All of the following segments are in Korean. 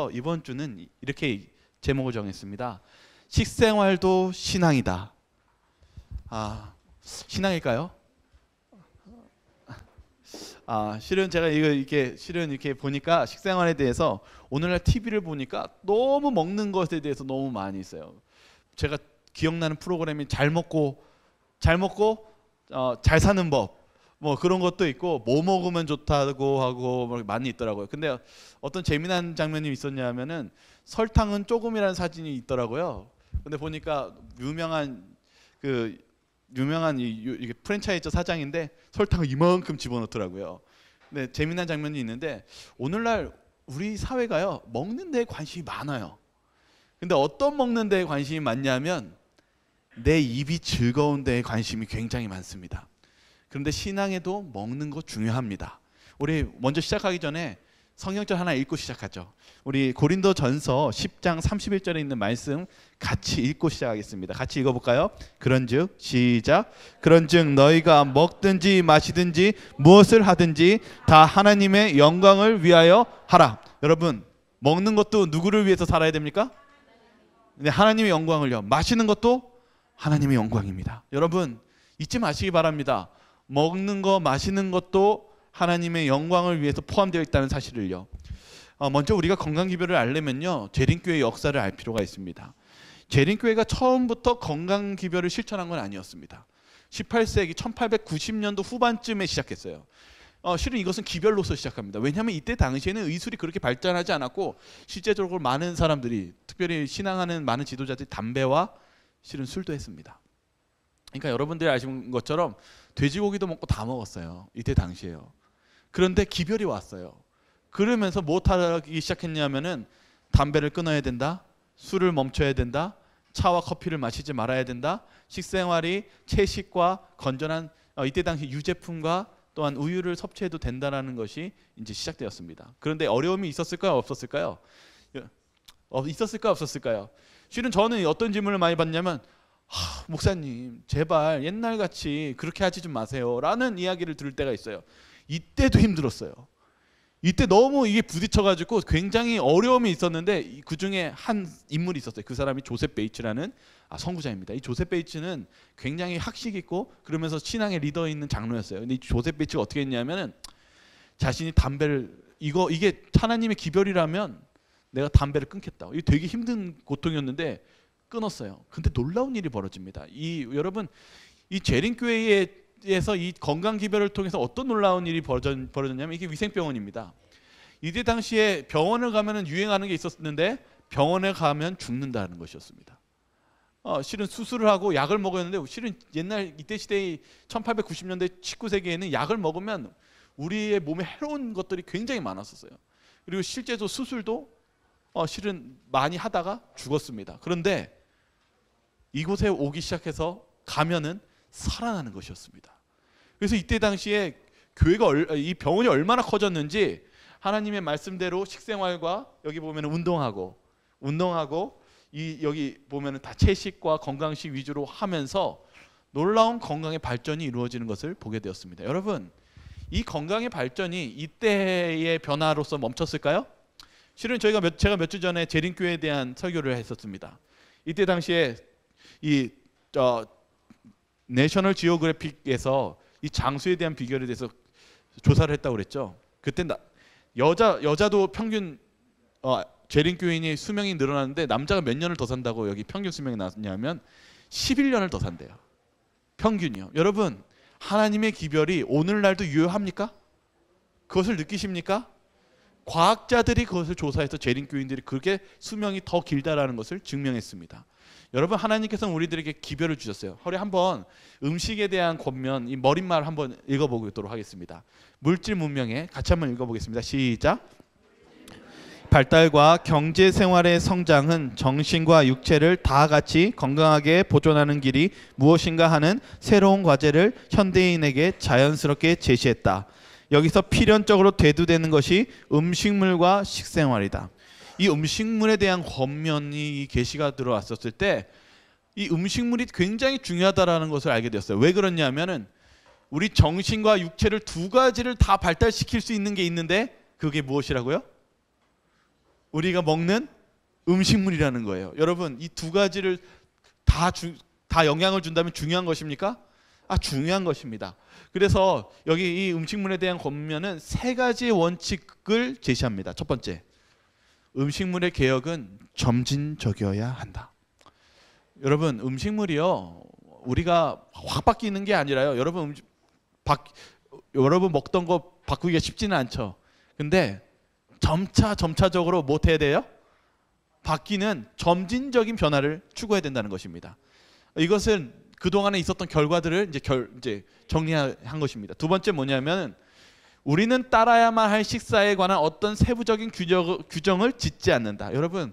어, 이번 주는 이렇게 제목을 정했습니다. 식생활도 신앙이다. 아, 신앙일까요? 아, 실은 제가 이거 이렇게 실은 이렇게 보니까 식생활에 대해서 오늘날 TV를 보니까 너무 먹는 것에 대해서 너무 많이 있어요. 제가 기억나는 프로그램이 잘 먹고 잘 먹고 어, 잘 사는 법뭐 그런 것도 있고 뭐 먹으면 좋다고 하고 뭐 많이 있더라고요. 근데 어떤 재미난 장면이 있었냐면은 설탕은 조금이라는 사진이 있더라고요. 근데 보니까 유명한 그 유명한 이, 이 프랜차이즈 사장인데 설탕을 이만큼 집어넣더라고요. 근데 재미난 장면이 있는데 오늘날 우리 사회가요 먹는 데에 관심이 많아요. 근데 어떤 먹는 데에 관심이 많냐면 내 입이 즐거운 데에 관심이 굉장히 많습니다. 그런데 신앙에도 먹는 것 중요합니다. 우리 먼저 시작하기 전에 성경절 하나 읽고 시작하죠. 우리 고린도 전서 10장 31절에 있는 말씀 같이 읽고 시작하겠습니다. 같이 읽어볼까요? 그런즉 시작 그런즉 너희가 먹든지 마시든지 무엇을 하든지 다 하나님의 영광을 위하여 하라. 여러분 먹는 것도 누구를 위해서 살아야 됩니까? 네, 하나님의 영광을요. 마시는 것도 하나님의 영광입니다. 여러분 잊지 마시기 바랍니다. 먹는 거 마시는 것도 하나님의 영광을 위해서 포함되어 있다는 사실을요. 어, 먼저 우리가 건강 기별을 알려면요. 재림교회 역사를 알 필요가 있습니다. 재림교회가 처음부터 건강 기별을 실천한 건 아니었습니다. 18세기 1890년도 후반쯤에 시작했어요. 어, 실은 이것은 기별로서 시작합니다. 왜냐하면 이때 당시에는 의술이 그렇게 발전하지 않았고 실제적으로 많은 사람들이 특별히 신앙하는 많은 지도자들이 담배와 실은 술도 했습니다. 그러니까 여러분들이 아시는 것처럼 돼지고기도 먹고 다 먹었어요. 이때 당시에요. 그런데 기별이 왔어요. 그러면서 못 뭐 하기 시작했냐면은 담배를 끊어야 된다. 술을 멈춰야 된다. 차와 커피를 마시지 말아야 된다. 식생활이 채식과 건전한 어, 이때 당시 유제품과 또한 우유를 섭취해도 된다라는 것이 이제 시작되었습니다. 그런데 어려움이 있었을까요? 없었을까요? 어, 있었을까요? 없었을까요? 실은 저는 어떤 질문을 많이 받냐면 하, 목사님 제발 옛날같이 그렇게 하지 좀 마세요 라는 이야기를 들을 때가 있어요 이때도 힘들었어요 이때 너무 이게 부딪혀가지고 굉장히 어려움이 있었는데 그 중에 한 인물이 있었어요 그 사람이 조셉 베이츠라는 아, 선구자입니다 이 조셉 베이츠는 굉장히 학식 있고 그러면서 신앙의 리더 있는 장로였어요 근데 이 조셉 베이츠가 어떻게 했냐면은 자신이 담배를 이거 이게 하나님의 기별이라면 내가 담배를 끊겠다 이게 되게 힘든 고통이었는데 끊었어요. 근데 놀라운 일이 벌어집니다. 이 여러분 이 재림 교회에서 이 건강 기별을 통해서 어떤 놀라운 일이 벌어졌냐면 이게 위생병원입니다. 이때 당시에 병원을 가면은 유행하는 게 있었는데 병원에 가면 죽는다는 것이었습니다. 어, 실은 수술을 하고 약을 먹었는데 실은 옛날 이때 시대의 1890년대 19세기에는 약을 먹으면 우리의 몸에 해로운 것들이 굉장히 많았었어요. 그리고 실제로 수술도 어, 실은 많이 하다가 죽었습니다. 그런데 이곳에 오기 시작해서 가면은 살아나는 것이었습니다. 그래서 이때 당시에 교회가 이 병원이 얼마나 커졌는지 하나님의 말씀대로 식생활과 여기 보면 운동하고 운동하고 이 여기 보면다 채식과 건강식 위주로 하면서 놀라운 건강의 발전이 이루어지는 것을 보게 되었습니다. 여러분, 이 건강의 발전이 이때의 변화로서 멈췄을까요? 실은 저희가 몇, 제가 몇 주 전에 재림교회에 대한 설교를 했었습니다. 이때 당시에 이 어, 내셔널 지오그래픽에서 이 장수에 대한 비결에 대해서 조사를 했다고 그랬죠. 그때 나, 여자 여자도 평균 어, 죄린 교인이 수명이 늘어나는데 남자가 몇 년을 더 산다고 여기 평균 수명이 나왔냐면 11년을 더 산대요. 평균이요. 여러분 하나님의 기별이 오늘날도 유효합니까? 그것을 느끼십니까? 과학자들이 그것을 조사해서 재림 교인들이 그렇게 수명이 더 길다라는 것을 증명했습니다. 여러분 하나님께서는 우리들에게 기별을 주셨어요. 허리 한번 음식에 대한 권면 이 머릿말 한번 읽어보도록 하겠습니다. 물질 문명에 같이 한번 읽어보겠습니다. 시작. 발달과 경제 생활의 성장은 정신과 육체를 다 같이 건강하게 보존하는 길이 무엇인가 하는 새로운 과제를 현대인에게 자연스럽게 제시했다. 여기서 필연적으로 대두되는 것이 음식물과 식생활이다. 이 음식물에 대한 권면이 계시가 들어왔었을 때 이 음식물이 굉장히 중요하다라는 것을 알게 되었어요. 왜 그러냐면은 우리 정신과 육체를 두 가지를 다 발달시킬 수 있는 게 있는데 그게 무엇이라고요? 우리가 먹는 음식물이라는 거예요. 여러분 이 두 가지를 다, 주, 다 영향을 준다면 중요한 것입니까? 아 중요한 것입니다. 그래서 여기 이 음식물에 대한 권면은 세 가지 원칙을 제시합니다. 첫 번째, 음식물의 개혁은 점진적이어야 한다. 여러분 음식물이요 우리가 확 바뀌는 게 아니라요. 여러분 음식 바, 여러분 먹던 거 바꾸기가 쉽지는 않죠. 근데 점차 점차적으로 못 해야 돼요. 바뀌는 점진적인 변화를 추구해야 된다는 것입니다. 이것은 그동안에 있었던 결과들을 이제 결 이제 정리한 것입니다. 두 번째 뭐냐면 우리는 따라야만 할 식사에 관한 어떤 세부적인 규정, 을 짓지 않는다. 여러분,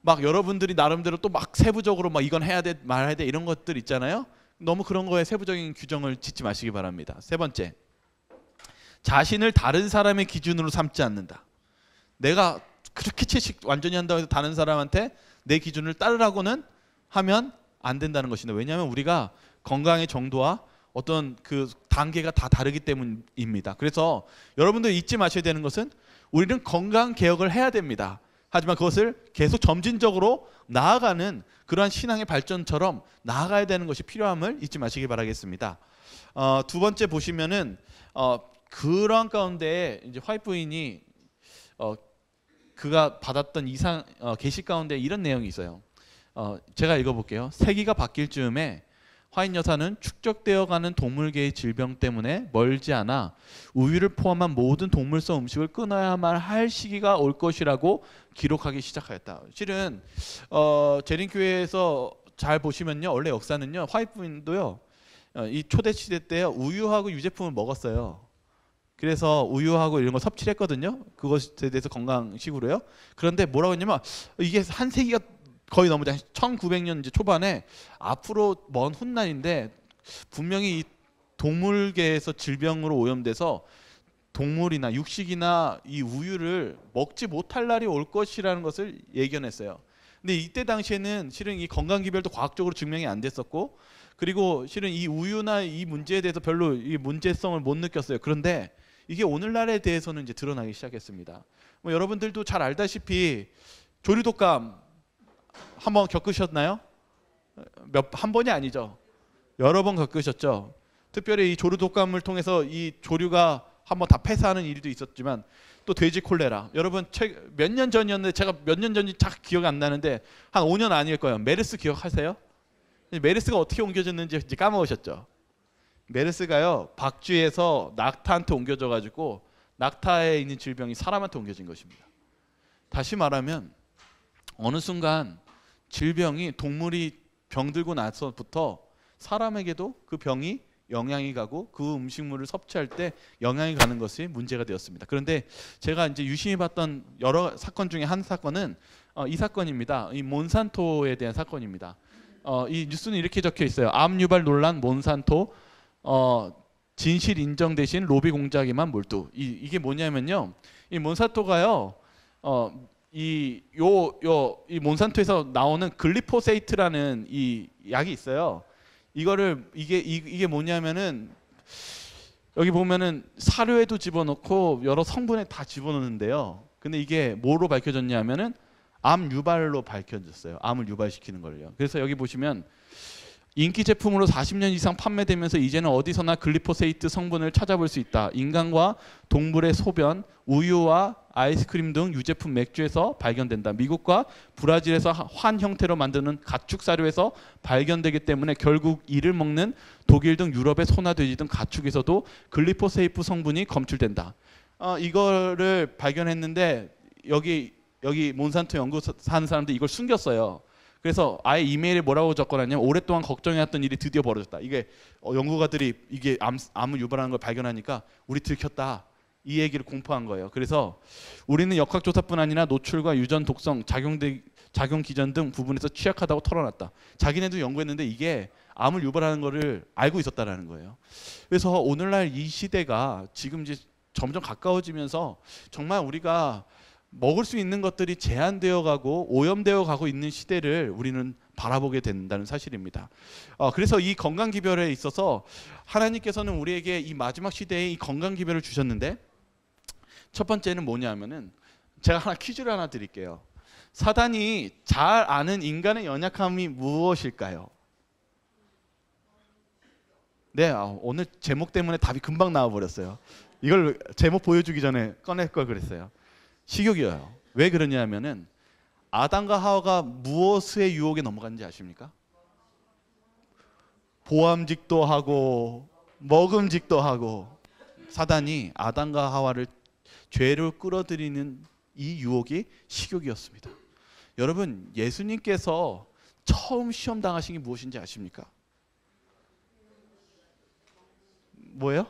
막 여러분들이 나름대로 또 막 세부적으로 막 이건 해야 돼, 말해야 돼 이런 것들 있잖아요. 너무 그런 거에 세부적인 규정을 짓지 마시기 바랍니다. 세 번째, 자신을 다른 사람의 기준으로 삼지 않는다. 내가 그렇게 채식 완전히 한다고 해서 다른 사람한테 내 기준을 따르라고는 하면 안 된다는 것인데 왜냐하면 우리가 건강의 정도와 어떤 그 단계가 다 다르기 때문입니다. 그래서 여러분도 잊지 마셔야 되는 것은 우리는 건강 개혁을 해야 됩니다. 하지만 그것을 계속 점진적으로 나아가는 그러한 신앙의 발전처럼 나아가야 되는 것이 필요함을 잊지 마시기 바라겠습니다. 어, 두 번째 보시면은 어, 그러한 가운데 이제 화이프인이 어, 그가 받았던 이상 어, 계시 가운데 이런 내용이 있어요. 어, 제가 읽어볼게요. 세기가 바뀔 즈음에 화인 여사는 축적되어가는 동물계의 질병 때문에 멀지 않아 우유를 포함한 모든 동물성 음식을 끊어야만 할 시기가 올 것이라고 기록하기 시작하였다. 실은 어, 제린 교회에서 잘 보시면요, 원래 역사는요, 화이프인도요 어, 이 초대 시대 때 우유하고 유제품을 먹었어요. 그래서 우유하고 이런 거 섭취했거든요. 그것에 대해서 건강식으로요. 그런데 뭐라고 했냐면 이게 한 세기가 거의 너무 1900년 이제 초반에 앞으로 먼 훗날인데 분명히 이 동물계에서 질병으로 오염돼서 동물이나 육식이나 이 우유를 먹지 못할 날이 올 것이라는 것을 예견했어요. 근데 이때 당시에는 실은 이 건강 기별도 과학적으로 증명이 안 됐었고 그리고 실은 이 우유나 이 문제에 대해서 별로 이 문제성을 못 느꼈어요. 그런데 이게 오늘날에 대해서는 이제 드러나기 시작했습니다. 뭐 여러분들도 잘 알다시피 조류독감 한번 겪으셨나요? 몇 한 번이 아니죠. 여러 번 겪으셨죠. 특별히 이 조류 독감을 통해서 이 조류가 한번 다 폐사하는 일도 있었지만 또 돼지 콜레라. 여러분 몇년 전이었는데 제가 몇 년 전인지 딱 기억이 안 나는데 한 5년 아닐 거예요. 메르스 기억하세요? 메르스가 어떻게 옮겨졌는지 이제 까먹으셨죠. 메르스가요 박쥐에서 낙타한테 옮겨져 가지고 낙타에 있는 질병이 사람한테 옮겨진 것입니다. 다시 말하면 어느 순간 질병이 동물이 병들고 나서부터 사람에게도 그 병이 영향이 가고 그 음식물을 섭취할 때 영향이 가는 것이 문제가 되었습니다. 그런데 제가 이제 유심히 봤던 여러 사건 중에 한 사건은 어, 이 사건입니다. 이 몬산토에 대한 사건입니다. 어, 이 뉴스는 이렇게 적혀 있어요. 암 유발 논란 몬산토 어, 진실 인정 대신 로비 공작에만 몰두. 이, 게 뭐냐면요. 이 몬산토가요. 어, 이요요이 몬산토에서 나오는 글리포세이트라는 이 약이 있어요. 이거를 이게 이, 이게 뭐냐면은 여기 보면은 사료에도 집어넣고 여러 성분에 다 집어넣는데요. 근데 이게 뭐로 밝혀졌냐면은 암 유발로 밝혀졌어요. 암을 유발시키는 걸요. 그래서 여기 보시면 인기 제품으로 40년 이상 판매되면서 이제는 어디서나 글리포세이트 성분을 찾아볼 수 있다. 인간과 동물의 소변, 우유와 아이스크림 등 유제품 맥주에서 발견된다. 미국과 브라질에서 환 형태로 만드는 가축 사료에서 발견되기 때문에 결국 이를 먹는 독일 등 유럽의 소나 돼지 등 가축에서도 글리포세이프 성분이 검출된다. 어, 이거를 발견했는데 여기 여기 몬산토 연구사 하는 사람들 이걸 숨겼어요. 그래서 아예 이메일에 뭐라고 적거놨냐면 오랫동안 걱정해왔던 일이 드디어 벌어졌다. 이게 어, 연구가들이 이게 암, 암을 유발하는 걸 발견하니까 우리 들켰다. 이 얘기를 공포한 거예요. 그래서 우리는 역학조사뿐 아니라 노출과 유전 독성, 작용대 작용 기전 등 부분에서 취약하다고 털어놨다. 자기네도 연구했는데 이게 암을 유발하는 거를 알고 있었다라는 거예요. 그래서 오늘날 이 시대가 지금 이제 점점 가까워지면서 정말 우리가 먹을 수 있는 것들이 제한되어 가고 오염되어 가고 있는 시대를 우리는 바라보게 된다는 사실입니다. 어, 그래서 이 건강 기별에 있어서 하나님께서는 우리에게 이 마지막 시대에 이 건강 기별을 주셨는데 첫 번째는 뭐냐면은 제가 하나 퀴즈를 하나 드릴게요. 사단이 잘 아는 인간의 연약함이 무엇일까요? 네, 아, 오늘 제목 때문에 답이 금방 나와 버렸어요. 이걸 제목 보여주기 전에 꺼낼 걸 그랬어요. 식욕이에요. 왜 그러냐면은 아담과 하와가 무엇의 유혹에 넘어갔는지 아십니까? 보암직도 하고 먹음직도 하고 사단이 아담과 하와를 죄를 끌어들이는 이 유혹이 식욕이었습니다. 여러분 예수님께서 처음 시험 당하신 게 무엇인지 아십니까? 뭐예요?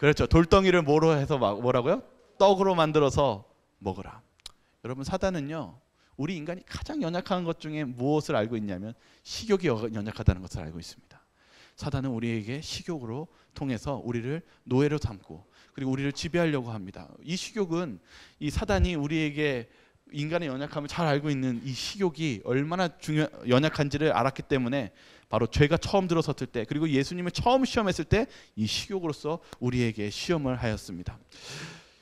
그렇죠. 돌덩이를 뭐로 해서 막 뭐라고요? 떡으로 만들어서 먹어라 여러분 사단은요. 우리 인간이 가장 연약한 것 중에 무엇을 알고 있냐면 식욕이 연약하다는 것을 알고 있습니다. 사단은 우리에게 식욕으로 통해서 우리를 노예로 삼고 그리고 우리를 지배하려고 합니다. 이 식욕은 이 사단이 우리에게 인간의 연약함을 잘 알고 있는 이 식욕이 얼마나 중요 연약한지를 알았기 때문에 바로 죄가 처음 들어섰을 때 그리고 예수님을 처음 시험했을 때 이 식욕으로서 우리에게 시험을 하였습니다.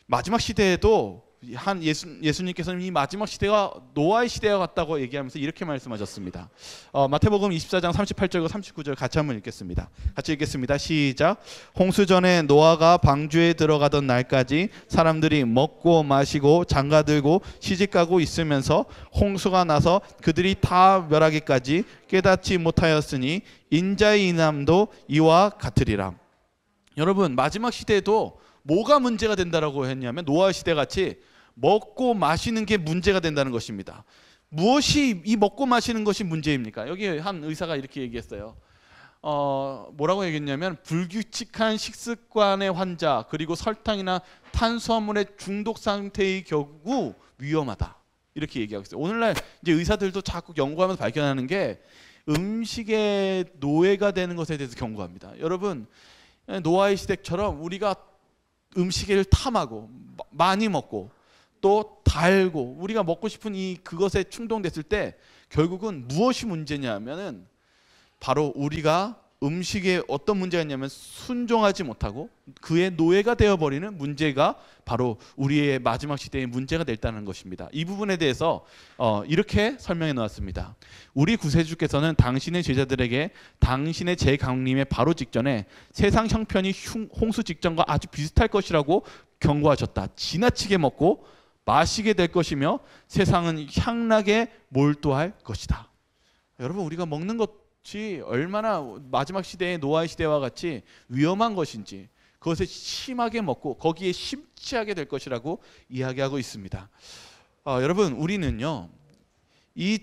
마지막 시대에도 한 예수, 예수님께서는 이 마지막 시대가 노아의 시대와 같다고 얘기하면서 이렇게 말씀하셨습니다. 어, 마태복음 24장 38절과 39절 같이 한번 읽겠습니다. 같이 읽겠습니다. 시작. 홍수 전에 노아가 방주에 들어가던 날까지 사람들이 먹고 마시고 장가 들고 시집 가고 있으면서 홍수가 나서 그들이 다 멸하기까지 깨닫지 못하였으니 인자의 이남도 이와 같으리라. 여러분 마지막 시대에 뭐가 문제가 된다라고 했냐면 노아 시대 같이 먹고 마시는 게 문제가 된다는 것입니다. 무엇이 이 먹고 마시는 것이 문제입니까? 여기 한 의사가 이렇게 얘기했어요. 어, 뭐라고 얘기했냐면 불규칙한 식습관의 환자 그리고 설탕이나 탄수화물의 중독 상태의 경우 위험하다 이렇게 얘기하고 있어요. 오늘날 이제 의사들도 자꾸 연구하면서 발견하는 게 음식의 노예가 되는 것에 대해서 경고합니다. 여러분 예, 노아의 시대처럼 우리가 음식을 탐하고 많이 먹고 또 달고 우리가 먹고 싶은 이 그것에 충동됐을 때 결국은 무엇이 문제냐 하면은 바로 우리가 음식에 어떤 문제가 있냐면 순종하지 못하고 그의 노예가 되어버리는 문제가 바로 우리의 마지막 시대의 문제가 됐다는 것입니다. 이 부분에 대해서 어, 이렇게 설명해 놓았습니다. 우리 구세주께서는 당신의 제자들에게 당신의 재강림의 바로 직전에 세상 형편이 홍수 직전과 아주 비슷할 것이라고 경고하셨다. 지나치게 먹고 마시게 될 것이며 세상은 향락에 몰두할 것이다. 여러분 우리가 먹는 것 것이 얼마나 마지막 시대의 노아의 시대와 같이 위험한 것인지 그것에 심하게 먹고 거기에 심취하게 될 것이라고 이야기하고 있습니다. 어, 여러분 우리는요 이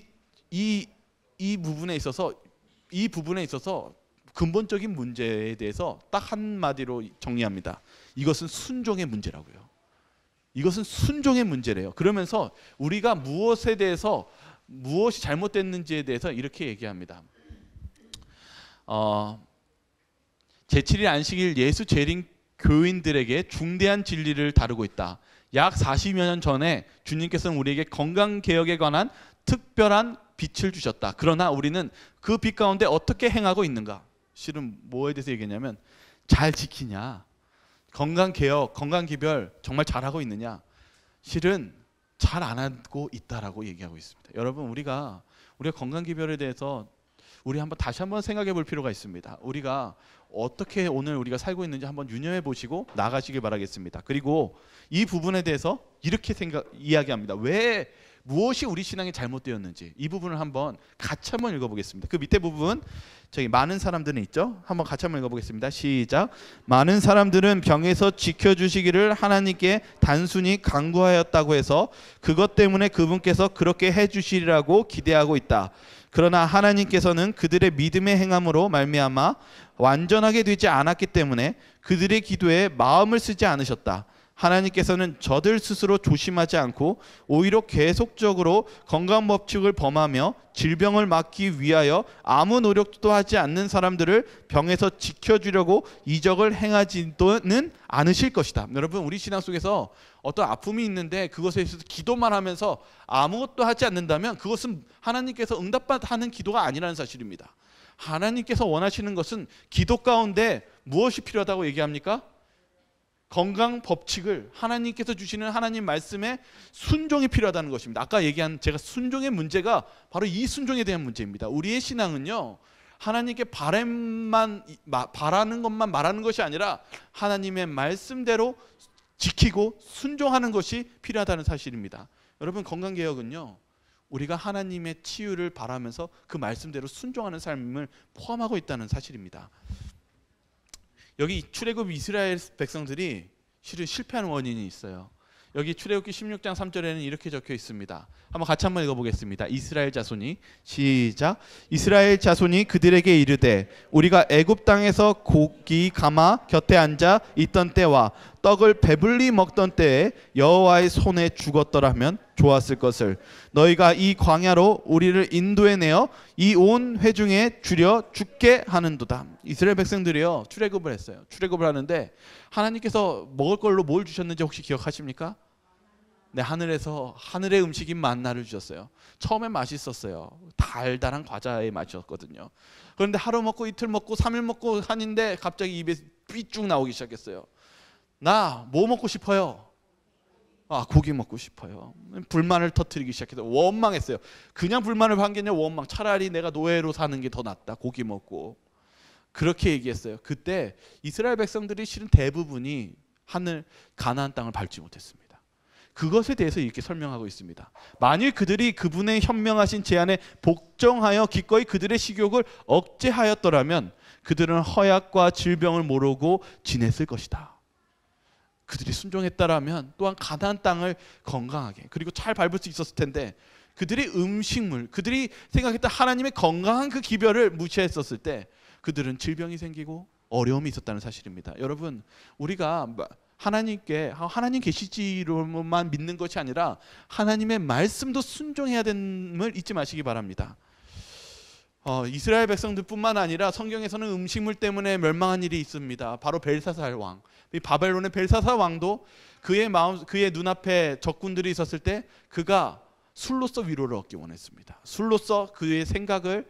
이 이 부분에 있어서 이 부분에 있어서 근본적인 문제에 대해서 딱 한마디로 정리합니다. 이것은 순종의 문제라고요. 이것은 순종의 문제래요. 그러면서 우리가 무엇에 대해서 무엇이 잘못됐는지에 대해서 이렇게 얘기합니다. 어, 제7일 안식일 예수 재림 교인들에게 중대한 진리를 다루고 있다. 약 40여 년 전에 주님께서는 우리에게 건강 개혁에 관한 특별한 빛을 주셨다. 그러나 우리는 그 빛 가운데 어떻게 행하고 있는가? 실은 뭐에 대해서 얘기냐면 잘 지키냐? 건강 개혁, 건강 기별 정말 잘하고 있느냐? 실은 잘 안 하고 있다라고 얘기하고 있습니다. 여러분 우리가 우리가 건강 기별에 대해서 우리 한번 다시 한번 생각해 볼 필요가 있습니다. 우리가 어떻게 오늘 우리가 살고 있는지 한번 유념해 보시고 나가시길 바라겠습니다. 그리고 이 부분에 대해서 이렇게 생각 이야기합니다. 왜 무엇이 우리 신앙이 잘못되었는지 이 부분을 한번 같이 한번 읽어보겠습니다. 그 밑에 부분 저기 많은 사람들은 있죠. 한번 같이 한번 읽어보겠습니다. 시작. 많은 사람들은 병에서 지켜주시기를 하나님께 단순히 강구하였다고 해서 그것 때문에 그분께서 그렇게 해주시리라고 기대하고 있다. 그러나 하나님께서는 그들의 믿음의 행함으로 말미암아 완전하게 되지 않았기 때문에 그들의 기도에 마음을 쓰지 않으셨다. 하나님께서는 저들 스스로 조심하지 않고 오히려 계속적으로 건강 법칙을 범하며 질병을 막기 위하여 아무 노력도 하지 않는 사람들을 병에서 지켜주려고 이적을 행하지는 않으실 것이다. 여러분 우리 신앙 속에서 어떤 아픔이 있는데 그것에 있어서 기도만 하면서 아무것도 하지 않는다면 그것은 하나님께서 응답받는 기도가 아니라는 사실입니다. 하나님께서 원하시는 것은 기도 가운데 무엇이 필요하다고 얘기합니까? 건강 법칙을 하나님께서 주시는 하나님 말씀에 순종이 필요하다는 것입니다. 아까 얘기한 제가 순종의 문제가 바로 이 순종에 대한 문제입니다. 우리의 신앙은요. 하나님께 바램만 바라는 것만 말하는 것이 아니라 하나님의 말씀대로 지키고 순종하는 것이 필요하다는 사실입니다. 여러분 건강 개혁은요. 우리가 하나님의 치유를 바라면서 그 말씀대로 순종하는 삶을 포함하고 있다는 사실입니다. 여기 출애굽 이스라엘 백성들이 실은 실패한 원인이 있어요. 여기 출애굽기 16장 3절에는 이렇게 적혀 있습니다. 한번 같이 한번 읽어보겠습니다. 이스라엘 자손이 시작. 이스라엘 자손이 그들에게 이르되 우리가 애굽 땅에서 고기 가마 곁에 앉아 있던 때와 떡을 배불리 먹던 때에 여호와의 손에 죽었더라면 좋았을 것을 너희가 이 광야로 우리를 인도해 내어 이 온 회중에 줄여 죽게 하는도다. 이스라엘 백성들이요 출애굽을 했어요. 출애굽을 하는데 하나님께서 먹을 걸로 뭘 주셨는지 혹시 기억하십니까? 네, 하늘에서 하늘의 음식인 만나를 주셨어요. 처음에 맛있었어요. 달달한 과자의 맛이었거든요. 그런데 하루 먹고 이틀 먹고 삼일 먹고 한인데 갑자기 입에 삐쭉 나오기 시작했어요. 나뭐 먹고 싶어요? 아 고기 먹고 싶어요. 불만을 터트리기 시작해서 원망했어요. 그냥 불만을 반기냐 원망. 차라리 내가 노예로 사는 게 더 낫다. 고기 먹고 그렇게 얘기했어요. 그때 이스라엘 백성들이 실은 대부분이 하늘 가나안 땅을 밟지 못했습니다. 그것에 대해서 이렇게 설명하고 있습니다. 만일 그들이 그분의 현명하신 제안에 복종하여 기꺼이 그들의 식욕을 억제하였더라면 그들은 허약과 질병을 모르고 지냈을 것이다. 그들이 순종했다라면 또한 가나안 땅을 건강하게 그리고 잘 밟을 수 있었을 텐데 그들이 음식물 그들이 생각했던 하나님의 건강한 그 기별을 무시했었을 때 그들은 질병이 생기고 어려움이 있었다는 사실입니다. 여러분 우리가 하나님께 하나님 계시지로만 믿는 것이 아니라 하나님의 말씀도 순종해야 됨을 잊지 마시기 바랍니다. 어, 이스라엘 백성들뿐만 아니라 성경에서는 음식물 때문에 멸망한 일이 있습니다. 바로 벨사살 왕. 바벨론의 벨사살 왕도 그의 마음 그의 눈앞에 적군들이 있었을 때 그가 술로써 위로를 얻기 원했습니다. 술로써 그의 생각을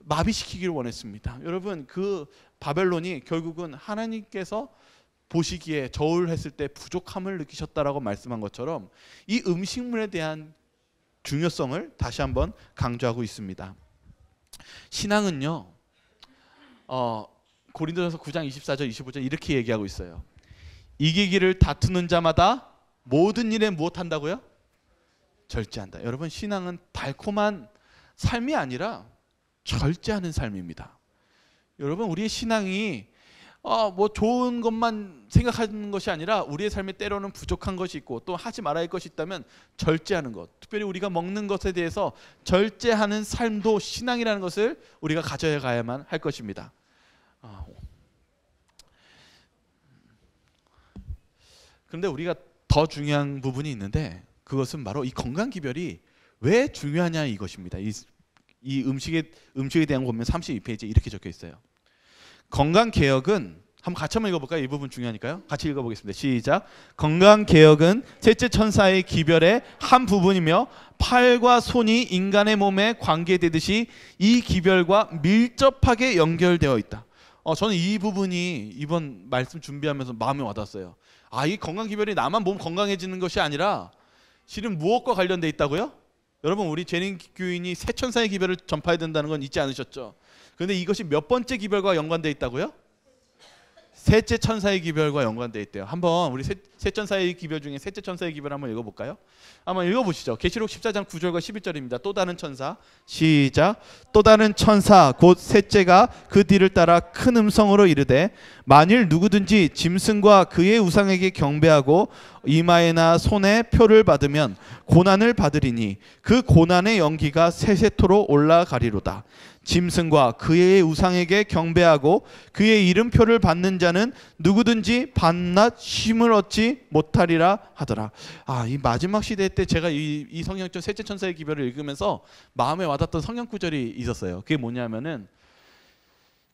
마비시키기를 원했습니다. 여러분 그 바벨론이 결국은 하나님께서 보시기에 저울했을 때 부족함을 느끼셨다라고 말씀한 것처럼 이 음식물에 대한 중요성을 다시 한번 강조하고 있습니다. 신앙은요. 어, 고린도전서 9장 24절 25절 이렇게 얘기하고 있어요. 이기기를 다투는 자마다 모든 일에 무엇 한다고요? 절제한다. 여러분 신앙은 달콤한 삶이 아니라 절제하는 삶입니다. 여러분 우리의 신앙이 어, 뭐 좋은 것만 생각하는 것이 아니라 우리의 삶에 때로는 부족한 것이 있고 또 하지 말아야 할 것이 있다면 절제하는 것 특별히 우리가 먹는 것에 대해서 절제하는 삶도 신앙이라는 것을 우리가 가져가야만 할 것입니다 어. 그런데 우리가 더 중요한 부분이 있는데 그것은 바로 이 건강기별이 왜 중요하냐 이것입니다 이, 이 음식에, 음식에 대한 보면 32페이지에 이렇게 적혀 있어요 건강 개혁은 한번 같이 한번 읽어볼까요? 이 부분 중요하니까요. 같이 읽어보겠습니다. 시작. 건강 개혁은 셋째 천사의 기별의 한 부분이며 팔과 손이 인간의 몸에 관계되듯이 이 기별과 밀접하게 연결되어 있다. 어, 저는 이 부분이 이번 말씀 준비하면서 마음에 와닿았어요. 아, 이 건강 기별이 나만 몸 건강해지는 것이 아니라 실은 무엇과 관련돼 있다고요? 여러분 우리 제닝 교인이 새 천사의 기별을 전파해야 된다는 건 잊지 않으셨죠? 그런데 이것이 몇 번째 기별과 연관돼 있다고요? 셋째 천사의 기별과 연관돼 있대요. 한번 우리 셋, 셋 천사의 기별 중에 셋째 천사의 기별 한번 읽어볼까요? 한번 읽어보시죠. 계시록 14장 9절과 11절입니다. 또 다른 천사 시작. 또 다른 천사 곧 셋째가 그 뒤를 따라 큰 음성으로 이르되 만일 누구든지 짐승과 그의 우상에게 경배하고 이마에나 손에 표를 받으면 고난을 받으리니 그 고난의 연기가 세세토로 올라가리로다. 짐승과 그의 우상에게 경배하고 그의 이름표를 받는 자는 누구든지 반낮 힘을 얻지 못하리라 하더라. 아, 이 마지막 시대 때 제가 이, 이 성경적 셋째 천사의 기별을 읽으면서 마음에 와닿던 성경 구절이 있었어요. 그게 뭐냐면은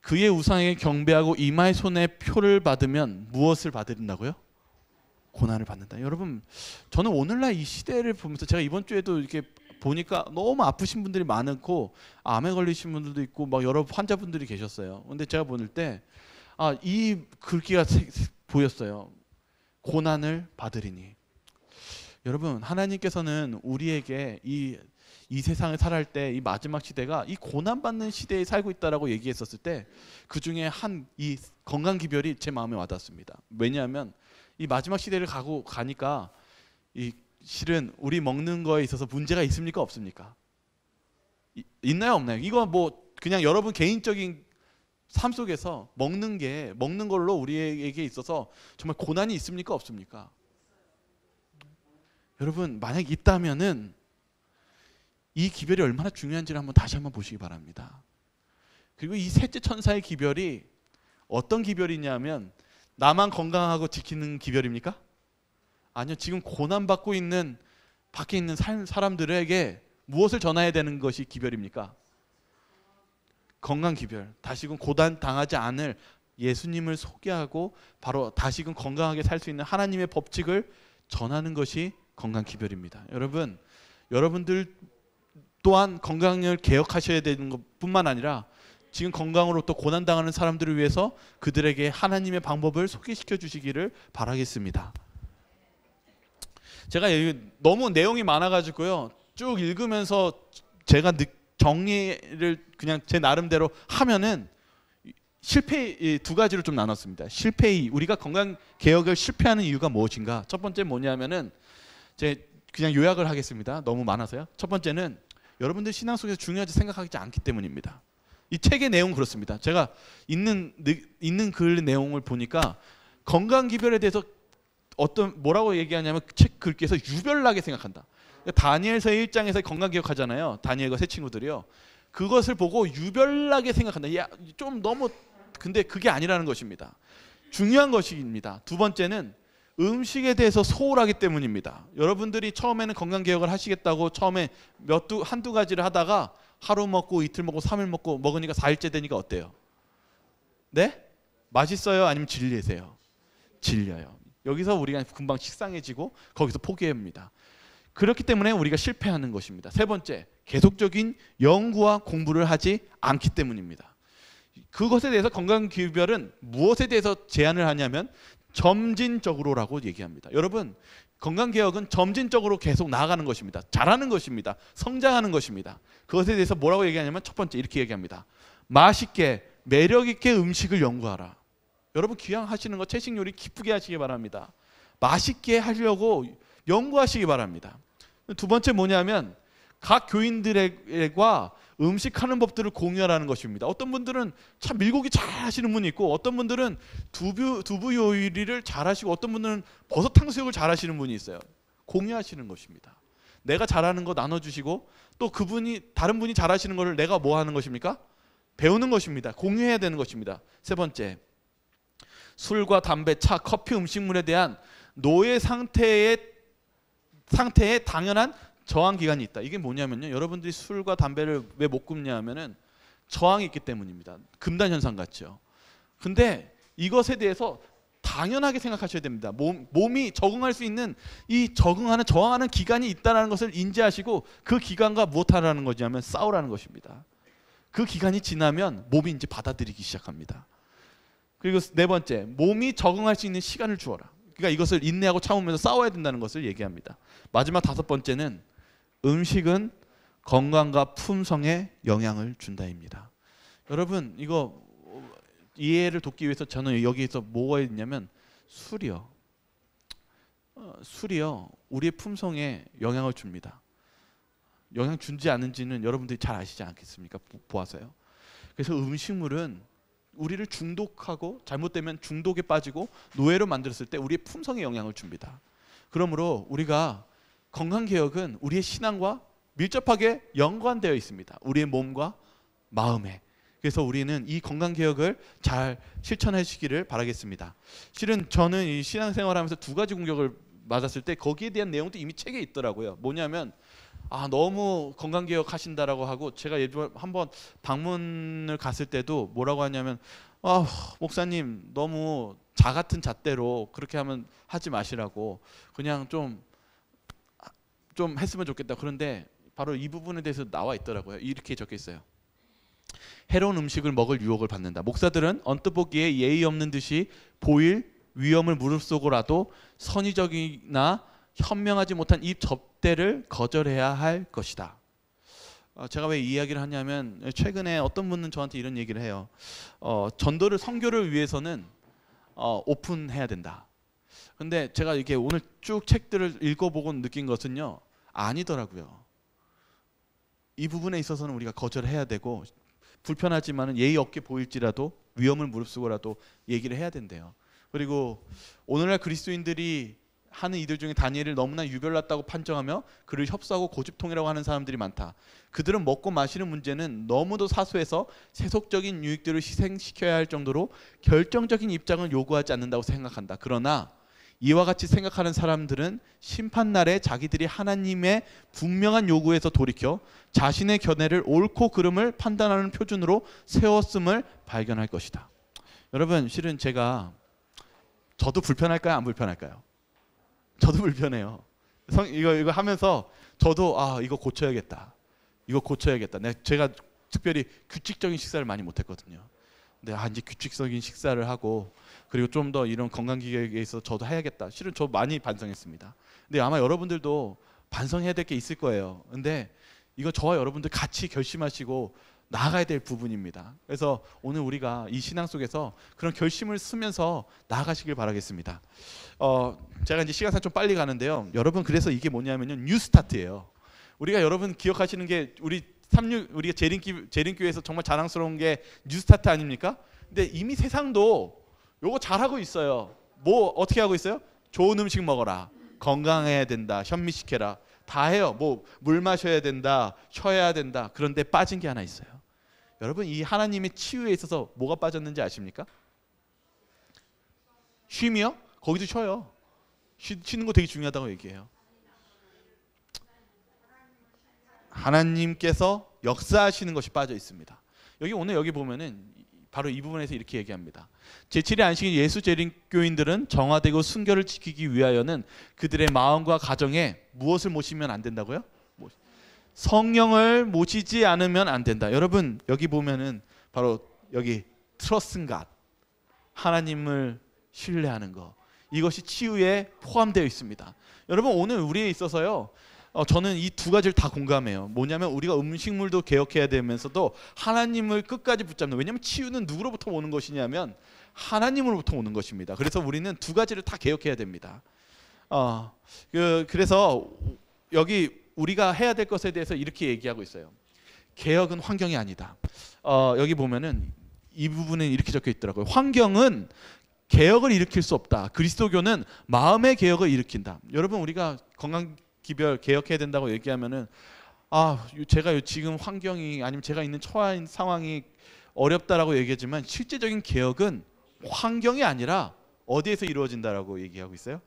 그의 우상에게 경배하고 이마의 손에 표를 받으면 무엇을 받는다고요? 고난을 받는다. 여러분, 저는 오늘날 이 시대를 보면서 제가 이번 주에도 이렇게 보니까 너무 아프신 분들이 많고 암에 걸리신 분들도 있고 막 여러 환자분들이 계셨어요. 근데 제가 보낼 때 아, 이 글귀가 보였어요. 고난을 받으리니. 여러분, 하나님께서는 우리에게 이 이 세상을 살할 때 이 마지막 시대가 이 고난 받는 시대에 살고 있다라고 얘기했었을 때 그 중에 한 이 건강 기별이 제 마음에 와닿습니다. 왜냐하면 이 마지막 시대를 가고 가니까 이 실은 우리 먹는 거에 있어서 문제가 있습니까 없습니까? 있나요 없나요? 이거 뭐 그냥 여러분 개인적인 삶 속에서 먹는 게 먹는 걸로 우리에게 있어서 정말 고난이 있습니까 없습니까? 여러분 만약 있다면은 이 기별이 얼마나 중요한지를 한번 다시 한번 보시기 바랍니다. 그리고 이 셋째 천사의 기별이 어떤 기별이냐면 나만 건강하고 지키는 기별입니까? 아니요, 지금 고난 받고 있는 밖에 있는 사람들에게 무엇을 전해야 되는 것이 기별입니까? 건강 기별. 다시금 고단 당하지 않을 예수님을 소개하고 바로 다시금 건강하게 살 수 있는 하나님의 법칙을 전하는 것이 건강 기별입니다. 여러분, 여러분들 또한 건강을 개혁하셔야 되는 것뿐만 아니라 지금 건강으로부터 고난 당하는 사람들을 위해서 그들에게 하나님의 방법을 소개시켜 주시기를 바라겠습니다. 제가 너무 내용이 많아가지고요. 쭉 읽으면서 제가 정리를 그냥 제 나름대로 하면은 실패 두 가지로 좀 나눴습니다. 실패 우리가 건강 개혁을 실패하는 이유가 무엇인가? 첫 번째 뭐냐면은 제 그냥 요약을 하겠습니다. 너무 많아서요. 첫 번째는 여러분들 신앙 속에서 중요하지 생각하지 않기 때문입니다. 이 책의 내용 그렇습니다. 제가 있는 있는 글 내용을 보니까 건강 기별에 대해서 어떤 뭐라고 얘기하냐면 그 책 글귀에서 유별나게 생각한다. 다니엘서 1장에서 건강 기억하잖아요. 다니엘과 세 친구들이요. 그것을 보고 유별나게 생각한다. 야, 좀 너무 근데 그게 아니라는 것입니다. 중요한 것입니다. 두 번째는 음식에 대해서 소홀하기 때문입니다. 여러분들이 처음에는 건강 개혁을 하시겠다고 처음에 몇 두 한두 가지를 하다가 하루 먹고 이틀 먹고 삼일 먹고 먹으니까 사일째 되니까 어때요? 네? 맛있어요? 아니면 질리세요? 질려요. 여기서 우리가 금방 식상해지고 거기서 포기합니다. 그렇기 때문에 우리가 실패하는 것입니다. 세 번째, 계속적인 연구와 공부를 하지 않기 때문입니다. 그것에 대해서 건강기별은 무엇에 대해서 제안을 하냐면 점진적으로라고 얘기합니다. 여러분, 건강개혁은 점진적으로 계속 나아가는 것입니다. 잘하는 것입니다. 성장하는 것입니다. 그것에 대해서 뭐라고 얘기하냐면 첫 번째 이렇게 얘기합니다. 맛있게, 매력있게 음식을 연구하라. 여러분 귀향 하시는 거 채식 요리 기쁘게 하시기 바랍니다. 맛있게 하려고 연구하시기 바랍니다. 두 번째 뭐냐면 각 교인들과 음식하는 법들을 공유하라는 것입니다. 어떤 분들은 참 밀고기 잘 하시는 분이 있고 어떤 분들은 두부 두부 요리를 잘 하시고 어떤 분들은 버섯 탕수육을 잘 하시는 분이 있어요. 공유하시는 것입니다. 내가 잘하는 거 나눠 주시고 또 그분이 다른 분이 잘하시는 거를 내가 뭐 하는 것입니까? 배우는 것입니다. 공유해야 되는 것입니다. 세 번째. 술과 담배, 차, 커피, 음식물에 대한 노예 상태의 상태에 당연한 저항 기간이 있다. 이게 뭐냐면요. 여러분들이 술과 담배를 왜 못 굽냐 하면은 저항이 있기 때문입니다. 금단 현상 같죠. 근데 이것에 대해서 당연하게 생각하셔야 됩니다. 몸, 몸이 적응할 수 있는 이 적응하는 저항하는 기간이 있다라는 것을 인지하시고 그 기간과 무엇하라는 거냐면 싸우라는 것입니다. 그 기간이 지나면 몸이 이제 받아들이기 시작합니다. 그리고 네 번째, 몸이 적응할 수 있는 시간을 주어라. 그러니까 이것을 인내하고 참으면서 싸워야 된다는 것을 얘기합니다. 마지막 다섯 번째는 음식은 건강과 품성에 영향을 준다입니다. 여러분 이거 이해를 돕기 위해서 저는 여기에서 뭐가 있냐면 술이요. 어, 술이요. 우리의 품성에 영향을 줍니다. 영향 준지 않은지는 여러분들이 잘 아시지 않겠습니까? 보아서요. 그래서 음식물은 우리를 중독하고 잘못되면 중독에 빠지고 노예로 만들었을 때 우리의 품성에 영향을 줍니다. 그러므로 우리가 건강 개혁은 우리의 신앙과 밀접하게 연관되어 있습니다. 우리의 몸과 마음에. 그래서 우리는 이 건강 개혁을 잘 실천하시기를 바라겠습니다. 실은 저는 이 신앙생활하면서 두 가지 공격을 맞았을 때 거기에 대한 내용도 이미 책에 있더라고요. 뭐냐면 아 너무 건강 개혁 하신다라고 하고 제가 예전 한번 방문을 갔을 때도 뭐라고 하냐면 아 목사님 너무 자 같은 잣대로 그렇게 하면 하지 마시라고 그냥 좀좀 좀 했으면 좋겠다 그런데 바로 이 부분에 대해서 나와 있더라고요 이렇게 적혀 있어요 해로운 음식을 먹을 유혹을 받는다 목사들은 언뜻 보기에 예의 없는 듯이 보일 위험을 무릅쓰고라도 선의적이나 현명하지 못한 이 접대를 거절해야 할 것이다. 어, 제가 왜 이 이야기를 하냐면 최근에 어떤 분은 저한테 이런 얘기를 해요. 어, 전도를 선교를 위해서는 어, 오픈해야 된다. 근데 제가 이렇게 오늘 쭉 책들을 읽어보고 느낀 것은요 아니더라고요. 이 부분에 있어서는 우리가 거절해야 되고 불편하지만 예의 없게 보일지라도 위험을 무릅쓰고라도 얘기를 해야 된대요. 그리고 오늘날 그리스도인들이 하는 이들 중에 다니엘을 너무나 유별났다고 판정하며 그를 협소하고 고집통이라고 하는 사람들이 많다. 그들은 먹고 마시는 문제는 너무도 사소해서 세속적인 유익들을 희생시켜야 할 정도로 결정적인 입장을 요구하지 않는다고 생각한다. 그러나 이와 같이 생각하는 사람들은 심판 날에 자기들이 하나님의 분명한 요구에서 돌이켜 자신의 견해를 옳고 그름을 판단하는 표준으로 세웠음을 발견할 것이다. 여러분, 실은 제가 저도 불편할까요? 안 불편할까요? 저도 불편해요. 성, 이거 이거 하면서 저도 아 이거 고쳐야겠다. 이거 고쳐야겠다. 내 네, 제가 특별히 규칙적인 식사를 많이 못했거든요. 근데 아 이제 규칙적인 식사를 하고 그리고 좀 더 이런 건강 기계에 있어서 저도 해야겠다. 실은 저 많이 반성했습니다. 근데 아마 여러분들도 반성해야 될 게 있을 거예요. 근데 이거 저와 여러분들 같이 결심하시고 나아가야 될 부분입니다. 그래서 오늘 우리가 이 신앙 속에서 그런 결심을 쓰면서 나아가시길 바라겠습니다. 어, 제가 이제 시간상 좀 빨리 가는데요. 여러분 그래서 이게 뭐냐면요. 뉴 스타트예요. 우리가 여러분 기억하시는 게 우리 삼육 우리가 재림기 재림교회에서 정말 자랑스러운 게 뉴 스타트 아닙니까? 근데 이미 세상도 요거 잘하고 있어요. 뭐 어떻게 하고 있어요? 좋은 음식 먹어라. 건강해야 된다. 현미식해라. 다 해요. 뭐 물 마셔야 된다. 쉬어야 된다. 그런데 빠진 게 하나 있어요. 여러분 이 하나님의 치유에 있어서 뭐가 빠졌는지 아십니까? 쉼이요? 거기도 쉬어요. 쉬, 는거 되게 중요하다고 얘기해요. 하나님께서 역사하시는 것이 빠져 있습니다. 여기 오늘 여기 보면은 바로 이 부분에서 이렇게 얘기합니다. 제7의 안식인 예수 재림교인들은 정화되고 순결을 지키기 위하여는 그들의 마음과 가정에 무엇을 모시면 안 된다고요? 성령을 모시지 않으면 안 된다. 여러분 여기 보면은 바로 여기 트러스인가 하나님을 신뢰하는 거 이것이 치유에 포함되어 있습니다. 여러분 오늘 우리에 있어서요. 어, 저는 이 두 가지를 다 공감해요. 뭐냐면 우리가 음식물도 개혁해야 되면서도 하나님을 끝까지 붙잡는. 왜냐면 치유는 누구로부터 오는 것이냐면 하나님으로부터 오는 것입니다. 그래서 우리는 두 가지를 다 개혁해야 됩니다. 어, 그, 그래서 여기 우리가 해야 될 것에 대해서 이렇게 얘기하고 있어요. 개혁은 환경이 아니다. 어, 여기 보면은 이 부분은 이렇게 적혀 있더라고요. 환경은 개혁을 일으킬 수 없다. 그리스도교는 마음의 개혁을 일으킨다. 여러분 우리가 건강 기별 개혁해야 된다고 얘기하면은 아 제가 지금 환경이 아니면 제가 있는 처한 상황이 어렵다라고 얘기하지만 실제적인 개혁은 환경이 아니라 어디에서 이루어진다라고 얘기하고 있어요.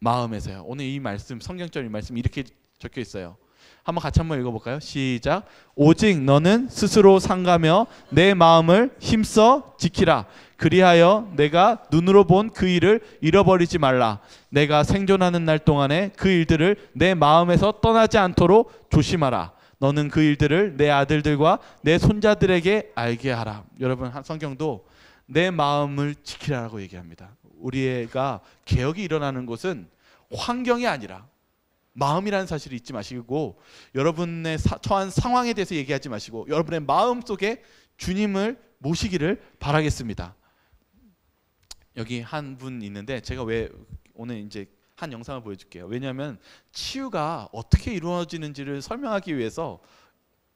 마음에서요. 오늘 이 말씀 성경적인 말씀 이렇게 적혀 있어요. 한번 같이 한번 읽어볼까요? 시작. 오직 너는 스스로 상가며 내 마음을 힘써 지키라. 그리하여 내가 눈으로 본 그 일을 잃어버리지 말라. 내가 생존하는 날 동안에 그 일들을 내 마음에서 떠나지 않도록 조심하라. 너는 그 일들을 내 아들들과 내 손자들에게 알게 하라. 여러분 성경도 내 마음을 지키라고 얘기합니다. 우리가 개혁이 일어나는 곳은 환경이 아니라 마음이라는 사실을 잊지 마시고 여러분의 사, 처한 상황에 대해서 얘기하지 마시고 여러분의 마음 속에 주님을 모시기를 바라겠습니다. 여기 한 분 있는데 제가 왜 오늘 이제 한 영상을 보여줄게요. 왜냐하면 치유가 어떻게 이루어지는지를 설명하기 위해서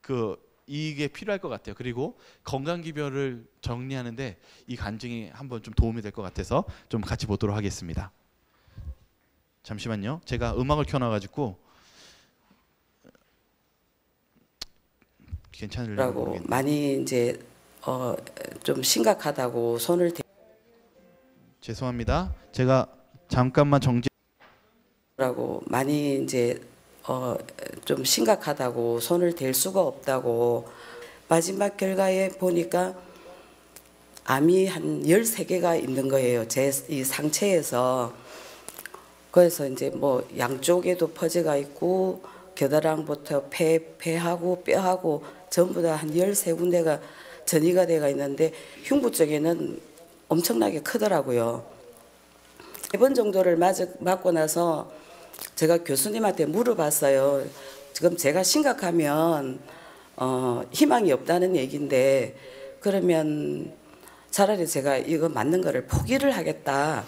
그 이게 필요할 것 같아요. 그리고 건강 기별을 정리하는데 이 간증이 한번 좀 도움이 될 것 같아서 좀 같이 보도록 하겠습니다. 잠시만요. 제가 음악을 켜놔가지고 괜찮으려고 많이 이제 어, 좀 심각하다고 손을 대... 죄송합니다. 제가 잠깐만 정지. 라고 많이 이제 어, 좀 심각하다고 손을 댈 수가 없다고 마지막 결과에 보니까 암이 한 13개가 있는 거예요. 제 이 상체에서. 그래서 이제 뭐 양쪽에도 퍼지가 있고 겨드랑부터 배, 배하고 뼈하고 전부 다 한1 3 군데가 전이가 돼가 있는데 흉부 쪽에는 엄청나게 크더라고요. 세번 네 정도를 맞 맞고 나서 제가 교수님한테 물어봤어요. 지금 제가 심각하면 어, 희망이 없다는 얘기인데 그러면 차라리 제가 이거 맞는 거를 포기를 하겠다.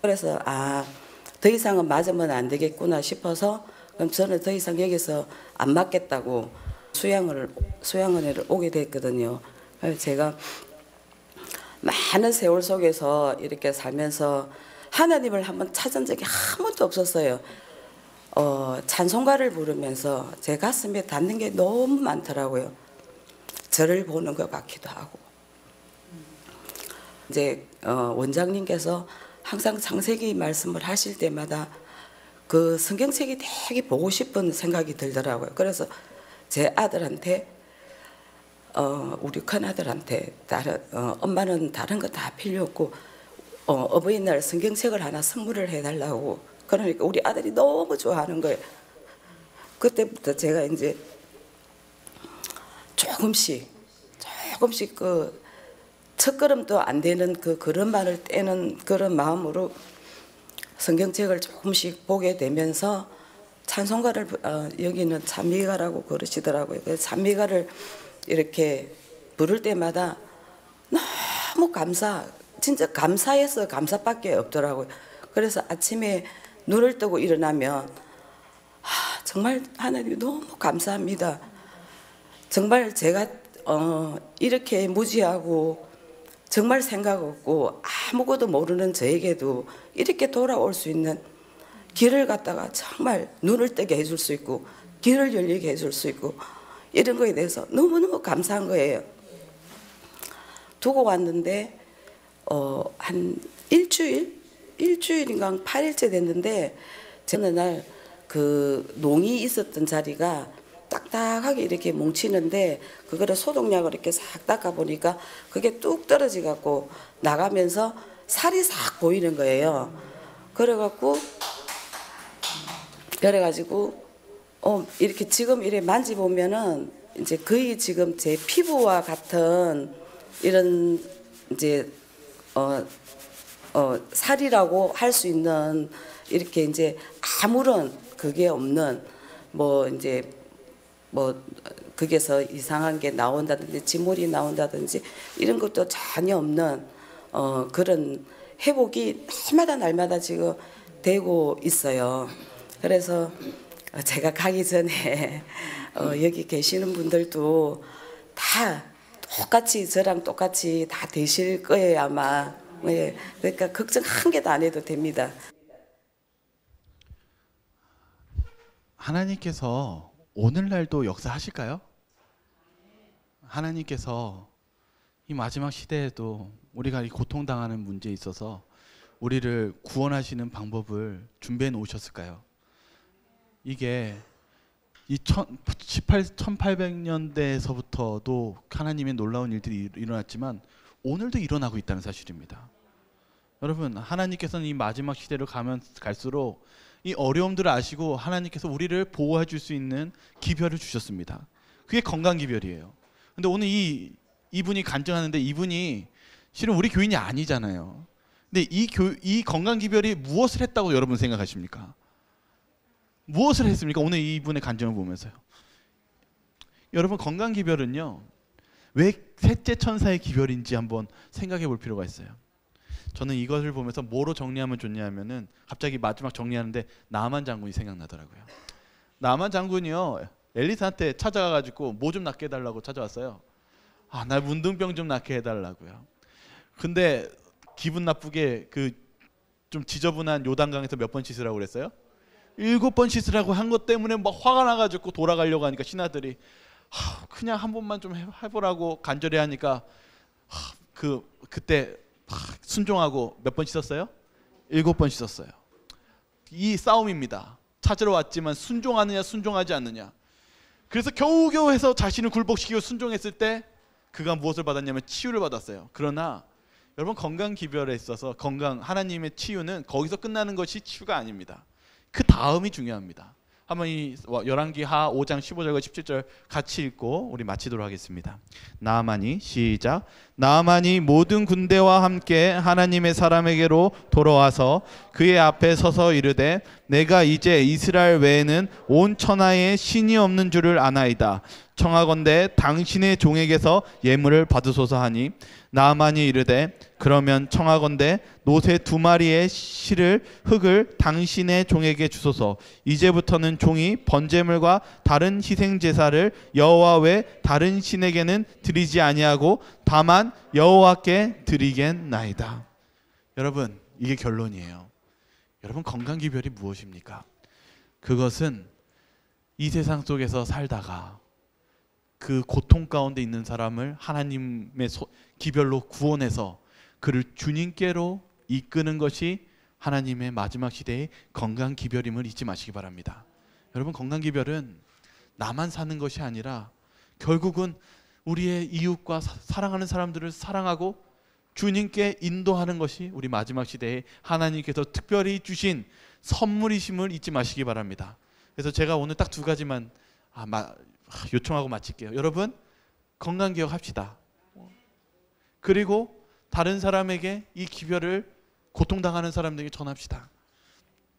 그래서 아더 이상은 맞으면 안 되겠구나 싶어서 그럼 저는 더 이상 여기서 안 맞겠다고 수양을 수양원에를 오게 됐거든요. 제가 많은 세월 속에서 이렇게 살면서 하나님을 한번 찾은 적이 아무도 없었어요. 어, 찬송가를 부르면서 제 가슴에 닿는 게 너무 많더라고요. 저를 보는 것 같기도 하고. 이제 어, 원장님께서 항상 장세기 말씀을 하실 때마다 그 성경책이 되게 보고 싶은 생각이 들더라고요. 그래서 제 아들한테 어, 우리 큰 아들한테 다른 어, 엄마는 다른 거 다 필요 없고 어, 어버이날 성경책을 하나 선물을 해달라고 그러니까 우리 아들이 너무 좋아하는 거예요. 그때부터 제가 이제 조금씩 조금씩 그 첫걸음도 안 되는 그 걸음만을 떼는 그런 마음으로 성경책을 조금씩 보게 되면서 찬송가를 어, 여기는 찬미가라고 그러시더라고요. 그 찬미가를 이렇게 부를 때마다 너무 감사, 진짜 감사해서 감사밖에 없더라고요. 그래서 아침에 눈을 뜨고 일어나면 아, 정말 하나님 너무 감사합니다. 정말 제가 어, 이렇게 무지하고 정말 생각 없고 아무것도 모르는 저에게도 이렇게 돌아올 수 있는 길을 갖다가 정말 눈을 뜨게 해줄 수 있고 길을 열리게 해줄 수 있고 이런 거에 대해서 너무너무 감사한 거예요. 두고 왔는데 어, 한 일주일? 일주일인가 한 8일째 됐는데 어느 날 그 농이 있었던 자리가 딱딱하게 이렇게 뭉치는데 그거를 소독약을 이렇게 싹 닦아 보니까 그게 뚝떨어져 갖고 나가면서 살이 싹 보이는 거예요. 그래 갖고 그래 가지고 어 이렇게 지금 이래 만지 보면은 이제 거의 지금 제 피부와 같은 이런 이제 어, 어 살이라고 할 수 있는 이렇게 이제 아무런 그게 없는 뭐 이제 뭐 거기에서 이상한 게 나온다든지 지물이 나온다든지 이런 것도 전혀 없는 어, 그런 회복이 해마다 날마다 지금 되고 있어요. 그래서 제가 가기 전에 어, 여기 계시는 분들도 다 똑같이 저랑 똑같이 다 되실 거예요 아마. 예, 그러니까 걱정 한 개도 안 해도 됩니다. 하나님께서 오늘날도 역사하실까요? 하나님께서 이 마지막 시대에도 우리가 이 고통당하는 문제에 있어서 우리를 구원하시는 방법을 준비해 놓으셨을까요? 이게 이 1800년대에서부터도 하나님의 놀라운 일들이 일어났지만 오늘도 일어나고 있다는 사실입니다. 여러분, 하나님께서는 이 마지막 시대를 가면 갈수록 이 어려움들을 아시고 하나님께서 우리를 보호해 줄 수 있는 기별을 주셨습니다. 그게 건강 기별이에요. 근데 오늘 이 이분이 간증하는데 이분이 실은 우리 교인이 아니잖아요. 근데 이, 교, 이 건강 기별이 무엇을 했다고 여러분 생각하십니까? 무엇을 했습니까? 오늘 이분의 간증을 보면서요. 여러분 건강 기별은요. 왜 셋째 천사의 기별인지 한번 생각해 볼 필요가 있어요. 저는 이것을 보면서 뭐로 정리하면 좋냐면은 갑자기 마지막 정리하는데 나만 장군이 생각나더라고요. 나만 장군이요 엘리사한테 찾아가가지고 뭐 좀 낫게 해달라고 찾아왔어요. 아, 나 문둥병 좀 낫게 해달라고요. 근데 기분 나쁘게 그 좀 지저분한 요단강에서 몇 번 씻으라고 그랬어요? 일곱 번 씻으라고 한 것 때문에 막 화가 나가지고 돌아가려고 하니까 신하들이 그냥 한 번만 좀 해보라고 간절히 하니까 그 그때 순종하고 몇 번 씻었어요? 일곱 번 씻었어요. 이 싸움입니다. 찾으러 왔지만 순종하느냐 순종하지 않느냐. 그래서 겨우겨우 해서 자신을 굴복시키고 순종했을 때 그가 무엇을 받았냐면 치유를 받았어요. 그러나 여러분 건강 기별에 있어서 건강 하나님의 치유는 거기서 끝나는 것이 치유가 아닙니다. 그 다음이 중요합니다. 한번 이 열왕기하 5장 15절과 17절 같이 읽고 우리 마치도록 하겠습니다. 나만이 시작 나만이 모든 군대와 함께 하나님의 사람에게로 돌아와서 그의 앞에 서서 이르되 내가 이제 이스라엘 외에는 온 천하에 신이 없는 줄을 아나이다. 청하건대 당신의 종에게서 예물을 받으소서 하니 나만이 이르되 그러면 청하건대 노새 두 마리의 실을 흙을 당신의 종에게 주소서 이제부터는 종이 번제물과 다른 희생 제사를 여호와 외 다른 신에게는 드리지 아니하고 다만 여호와께 드리겠나이다. 여러분 이게 결론이에요. 여러분 건강 기별이 무엇입니까? 그것은 이 세상 속에서 살다가 그 고통 가운데 있는 사람을 하나님의 소, 기별로 구원해서 그를 주님께로 이끄는 것이 하나님의 마지막 시대의 건강 기별임을 잊지 마시기 바랍니다. 여러분 건강 기별은 나만 사는 것이 아니라 결국은 우리의 이웃과 사랑하는 사람들을 사랑하고 주님께 인도하는 것이 우리 마지막 시대에 하나님께서 특별히 주신 선물이심을 잊지 마시기 바랍니다. 그래서 제가 오늘 딱 두 가지만 아, 마, 요청하고 마칠게요. 여러분 건강 기억합시다. 그리고 다른 사람에게 이 기별을 고통당하는 사람들에게 전합시다.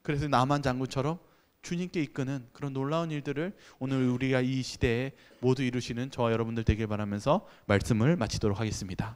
그래서 남한 장군처럼 주님께 이끄는 그런 놀라운 일들을 오늘 우리가 이 시대에 모두 이루시는 저와 여러분들 되길 바라면서 말씀을 마치도록 하겠습니다.